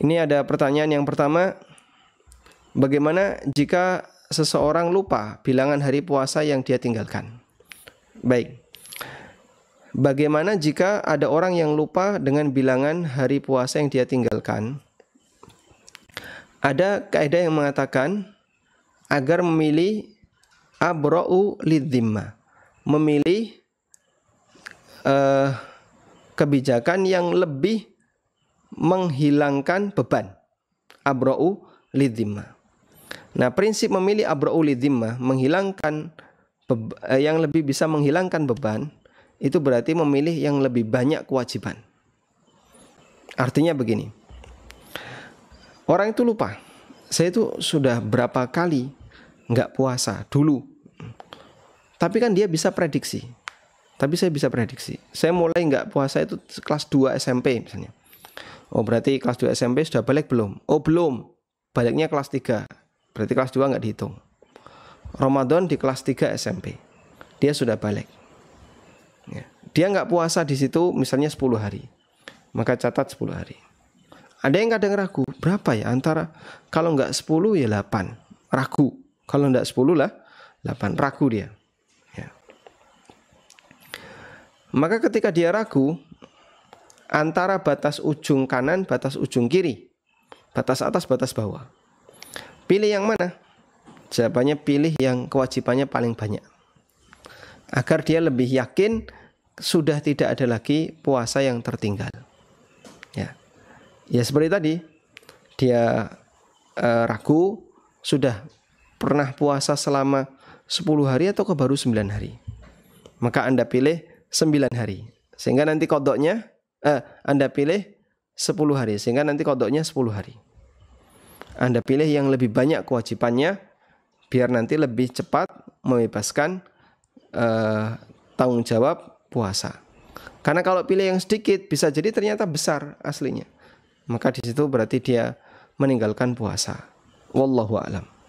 Ini ada pertanyaan yang pertama, bagaimana jika seseorang lupa bilangan hari puasa yang dia tinggalkan? Baik. Bagaimana jika ada orang yang lupa dengan bilangan hari puasa yang dia tinggalkan? Ada kaidah yang mengatakan agar memilih abra'u lidzimma, memilih uh, kebijakan yang lebih menghilangkan beban. Abra'u lidhimah. Nah, prinsip memilih abra'u lidhimah, menghilangkan eh, yang lebih bisa menghilangkan beban itu berarti memilih yang lebih banyak kewajiban. Artinya begini. Orang itu lupa. Saya itu sudah berapa kali nggak puasa dulu. Tapi kan dia bisa prediksi. Tapi saya bisa prediksi. Saya mulai nggak puasa itu kelas 2 SMP misalnya. Oh berarti kelas 2 SMP sudah balik belum? Oh belum. Baliknya kelas 3. Berarti kelas 2 nggak dihitung. Ramadan di kelas 3 SMP. Dia sudah balik. Ya. Dia nggak puasa di situ misalnya 10 hari. Maka catat 10 hari. Ada yang kadang ragu, berapa ya antara kalau nggak 10 ya 8. Ragu. Kalau nggak 10 lah 8. Ragu dia. Ya. Maka ketika dia ragu, antara batas ujung kanan, batas ujung kiri, batas atas, batas bawah. Pilih yang mana? Jawabannya pilih yang kewajibannya paling banyak. Agar dia lebih yakin sudah tidak ada lagi puasa yang tertinggal. Ya. Ya seperti tadi dia e, ragu sudah pernah puasa selama 10 hari atau baru 9 hari. Maka Anda pilih 9 hari. Sehingga nanti kodoknya eh, Anda pilih 10 hari sehingga nanti kodoknya 10 hari. Anda pilih yang lebih banyak kewajibannya biar nanti lebih cepat membebaskan eh, tanggung jawab puasa. Karena kalau pilih yang sedikit bisa jadi ternyata besar aslinya. Maka di situ berarti dia meninggalkan puasa. Wallahu a'lam.